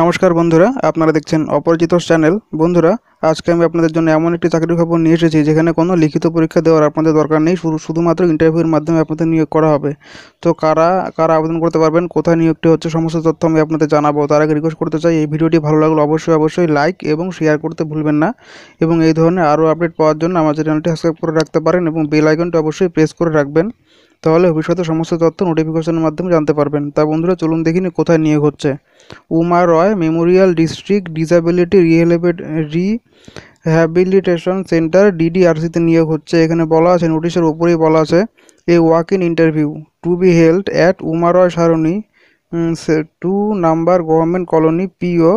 নমস্কার বন্ধুরা আপনারা দেখছেন অপরিচিত চ্যানেল বন্ধুরা আজকে আমি আপনাদের জন্য এমন একটি চাকরির খবর নিয়ে এসেছি যেখানে কোনো লিখিত পরীক্ষা দেওয়ার আপনাদের দরকার নেই শুধুমাত্র ইন্টারভিউর মাধ্যমে আপনাদের নিয়োগ করা হবে তো কারা কারা আবেদন করতে পারবেন কোথায় নিয়োগটি হচ্ছে সমস্ত তথ্য আমি আপনাদের জানাবো তার আগে রিকোয়েস্ট করতে চাই এই ভিডিওটি ভালো লাগলে অবশ্যই অবশ্যই লাইক এবং শেয়ার করতে ভুলবেন না এবং এই ধরনের আরও আপডেট পাওয়ার জন্য আমার চ্যানেলটি সাবস্ক্রাইব করে রাখতে পারেন এবং বেল আইকনটি অবশ্যই প্রেস করে রাখবেন তাহলে ভবিষ্যতে সমস্ত তথ্য নোটিফিকেশনের মাধ্যমে জানতে পারবেন তা বন্ধুরা চলুন দেখিনি কোথায় নিয়োগ হচ্ছে Uma Roy memorial district disability rehabilitation centre ডিডিআরসিতে নিয়োগ হচ্ছে এখানে বলা আছে নোটিশের ওপরেই বলা আছে a walk in interview to be held at Uma Roy Sarani two number government colony PO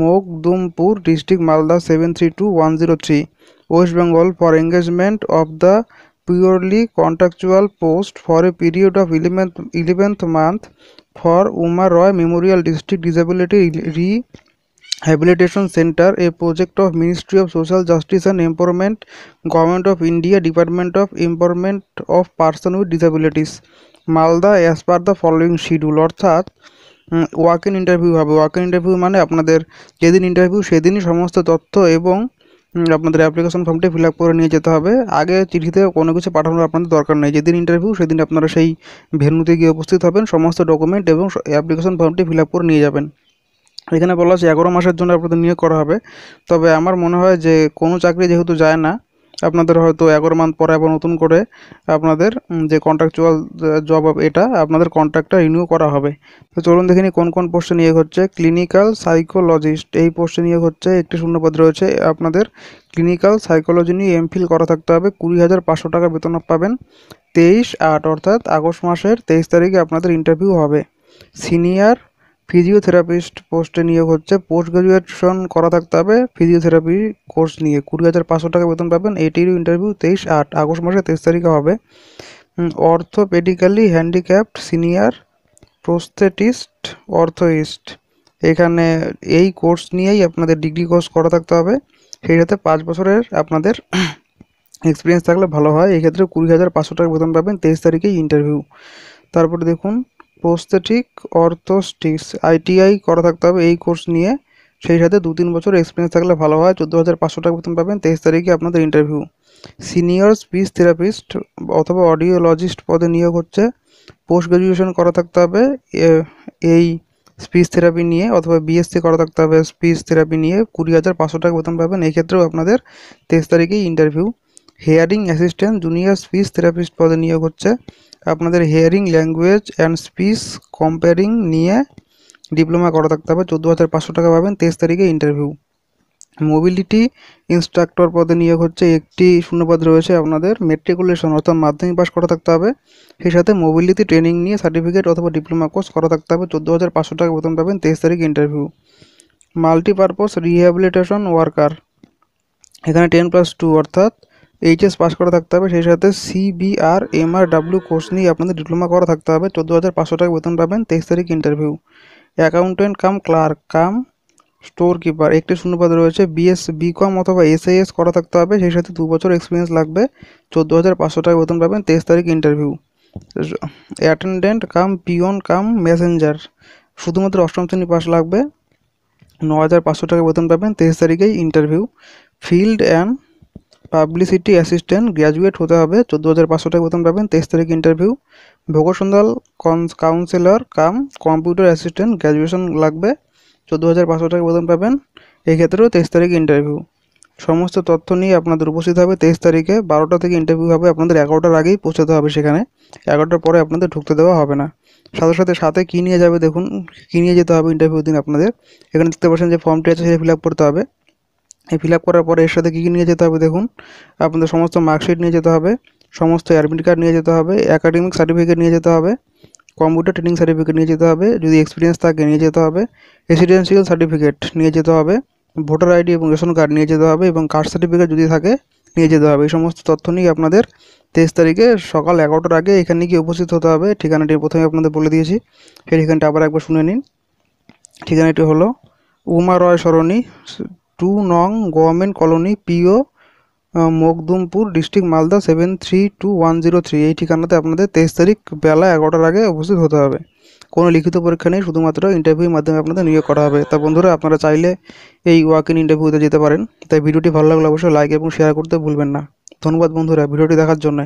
Mokdumpur district Malda seven three two one zero three West Bengal for engagement of the purely contractual post for a period of 11th, 11th month for Uma Roy Memorial District Disability Rehabilitation Center, a project of Ministry of Social Justice and Empowerment, Government of India, Department of Empowerment of Person with Disabilities, Malda as per the following schedule অর্থাৎ walk in interview হবে walk in interview মানে আপনাদের যেদিন interview সেদিনই সমস্ত তথ্য এবং আপনাদের অ্যাপ্লিকেশন ফর্মটি ফিল করে নিয়ে যেতে হবে আগে চিঠিতে কোনো কিছু পাঠানোর আপনাদের দরকার নেই যেদিন ইন্টারভিউ সেদিন আপনারা সেই ভেন্যুতে গিয়ে উপস্থিত হবেন সমস্ত ডকুমেন্ট এবং অ্যাপ্লিকেশন ফর্মটি ফিল করে নিয়ে যাবেন এখানে বলা আছে এগারো মাসের জন্য আপনাদের নিয়োগ করা হবে তবে আমার মনে হয় যে কোনো চাকরি যেহেতু যায় না আপনাদের হয়তো এগারো মান্থ পরে আবার নতুন করে আপনাদের যে কন্ট্রাকচুয়াল জব এটা আপনাদের কন্ট্রাক্টটা রিনিউ করা হবে তো চলুন দেখিনি কোন কোন পোস্টে নিয়োগ হচ্ছে ক্লিনিক্যাল সাইকোলজিস্ট এই পোস্টে নিয়োগ হচ্ছে একটি শূন্যপদ রয়েছে আপনাদের ক্লিনিক্যাল সাইকোলজি নিয়ে এমফিল করা থাকতে হবে কুড়ি হাজার পাঁচশো টাকা বেতন পাবেন তেইশ আট অর্থাৎ আগস্ট মাসের তেইশ তারিখে আপনাদের ইন্টারভিউ হবে সিনিয়র ফিজিওথেরাপিস্ট পোস্টে নিয়োগ হচ্ছে পোস্ট গ্রাজুয়েশন করা থাকতে হবে ফিজিওথেরাপি কোর্স নিয়ে কুড়ি হাজার পাঁচশো টাকা বেতন পাবেন এটির ইন্টারভিউ তেইশ আট আগস্ট মাসে তেইশ তারিখে হবে অর্থোপেডিক্যালি হ্যান্ডিক্যাপ্ট সিনিয়র প্রস্থেটিস্ট অর্থোইস্ট এখানে এই কোর্স নিয়েই আপনাদের ডিগ্রি কোর্স করা থাকতে হবে সেই সাথে পাঁচ বছরের আপনাদের এক্সপিরিয়েন্স থাকলে ভালো হয় এক্ষেত্রে কুড়ি হাজার পাঁচশো টাকা বেতন পাবেন তেইশ তারিখে ইন্টারভিউ তারপরে দেখুন প্রস্থেটিক অর্থস্টিক্স আইটিআই করা থাকতে হবে এই কোর্স নিয়ে সেই সাথে দু তিন বছর এক্সপিরিয়েন্স থাকলে ভালো হয় চোদ্দো হাজার পাঁচশো টাকা বেতন পাবেন তেইশ তারিখে আপনাদের ইন্টারভিউ সিনিয়র স্পিচ থেরাপিস্ট অথবা অডিওলজিস্ট পদে নিয়োগ হচ্ছে পোস্ট গ্রাজুয়েশন করা থাকতে হবে এই স্পিচ থেরাপি নিয়ে অথবা বিএসসি করা থাকতে হবে স্পিচ থেরাপি নিয়ে কুড়ি হাজার পাঁচশো টাকা বেতন পাবেন এক্ষেত্রেও আপনাদের তেইশ তারিখেই interview hearing assistant junior speech therapist পদে নিয়োগ হচ্ছে আপনাদের hearing language and speech comparing নিয়ে ডিপ্লোমা করা থাকতে হবে চোদ্দো হাজার পাঁচশো টাকা পাবেন তেইশ তারিখে ইন্টারভিউ মোবিলিটি ইনস্ট্রাক্টর পদে নিয়োগ হচ্ছে একটি শূন্যপদ রয়েছে আপনাদের মেট্রিকুলেশন অর্থাৎ মাধ্যমিক পাস করা থাকতে হবে সেই সাথে মোবিলিটি ট্রেনিং নিয়ে সার্টিফিকেট অথবা ডিপ্লোমা কোর্স করা থাকতে হবে চোদ্দো হাজার পাঁচশো টাকা বেতন পাবেন তেইশ তারিখ ইন্টারভিউ মাল্টিপারপাস রিহ্যাবিলিটেশন ওয়ার্কার এখানে টেন প্লাস টু অর্থাৎ এইচএস পাস করা থাকতে হবে সেই সাথে সিবিআর এমআরডাব্লিউ কোর্স নিয়ে আপনাদের ডিপ্লোমা করা থাকতে হবে চোদ্দো হাজার পাঁচশো টাকা বেতন পাবেন তেইশ তারিখ interview accountant cum clerk cum storekeeper একটি শূন্যপাদ রয়েছে বিএস বিকম অথবা এসআইএস করা থাকতে হবে সেই সাথে দু বছর এক্সপিরিয়েন্স লাগবে চোদ্দো হাজার পাঁচশো টাকা বেতন পাবেন তেইশ তারিখ interview attendant cum peon cum messenger শুধুমাত্র অষ্টম শ্রেণী পাস লাগবে ন হাজার পাঁচশো টাকা বেতন পাবেন তেইশ তারিখেই interview field and publicity assistant graduate হতে হবে চোদ্দো হাজার পাঁচশো টাকা বেতন পাবেন তেইশ তারিখ ইন্টারভিউ ভোগসন্দাল counsellor cum computer assistant graduation লাগবে চোদ্দো হাজার পাঁচশো টাকা বেতন পাবেন এই ক্ষেত্রেও তেইশ তারিখ ইন্টারভিউ সমস্ত তথ্য নিয়ে আপনাদের উপস্থিত হবে তেইশ তারিখে বারোটা থেকে ইন্টারভিউ হবে আপনাদের এগারোটার আগেই পৌঁছাতে হবে সেখানে এগারোটার পরে আপনাদের ঢুকতে দেওয়া হবে না সাথে সাথে সাথে কী নিয়ে যাবে দেখুন কী নিয়ে যেতে হবে ইন্টারভিউ দিন আপনাদের এখানে দেখতে পাচ্ছেন যে ফর্মটি আছে সেটা ফিল আপ করতে হবে এই ফিল আপ করার পরে এর সাথে কী কী নিয়ে যেতে হবে দেখুন আপনাদের সমস্ত মার্কশিট নিয়ে যেতে হবে সমস্ত অ্যাডমিট কার্ড নিয়ে যেতে হবে অ্যাকাডেমিক সার্টিফিকেট নিয়ে যেতে হবে কম্পিউটার ট্রেনিং সার্টিফিকেট নিয়ে যেতে হবে যদি এক্সপিরিয়েন্স থাকে নিয়ে যেতে হবে রেসিডেন্সিয়াল সার্টিফিকেট নিয়ে যেতে হবে ভোটার আইডি এবং রেশন কার্ড নিয়ে যেতে হবে এবং কাস্ট সার্টিফিকেট যদি থাকে নিয়ে যেতে হবে এই সমস্ত তথ্য নিয়ে আপনাদের তেইশ তারিখে সকাল এগারোটার আগে এখানে গিয়ে উপস্থিত হতে হবে ঠিকানাটি প্রথমে আপনাদের বলে দিয়েছি সেই ঠিকানাটা আবার একবার শুনে নিন ঠিকানাটি হলো উমা রয় সরণি টু নং government colony PO Mokdumpur district Malda seven three two one zero three এই ঠিকানাতে আপনাদের তেইশ তারিখ বেলা এগারোটার আগে উপস্থিত হতে হবে কোনো লিখিত পরীক্ষা নেই শুধুমাত্র ইন্টারভিউর মাধ্যমে আপনাদের নিয়োগ করা হবে তা বন্ধুরা আপনারা চাইলে এই ওয়াক ইন ইন্টারভিউতে যেতে পারেন তাই ভিডিওটি ভালো লাগলে অবশ্যই লাইক এবং শেয়ার করতে ভুলবেন না ধন্যবাদ বন্ধুরা ভিডিওটি দেখার জন্য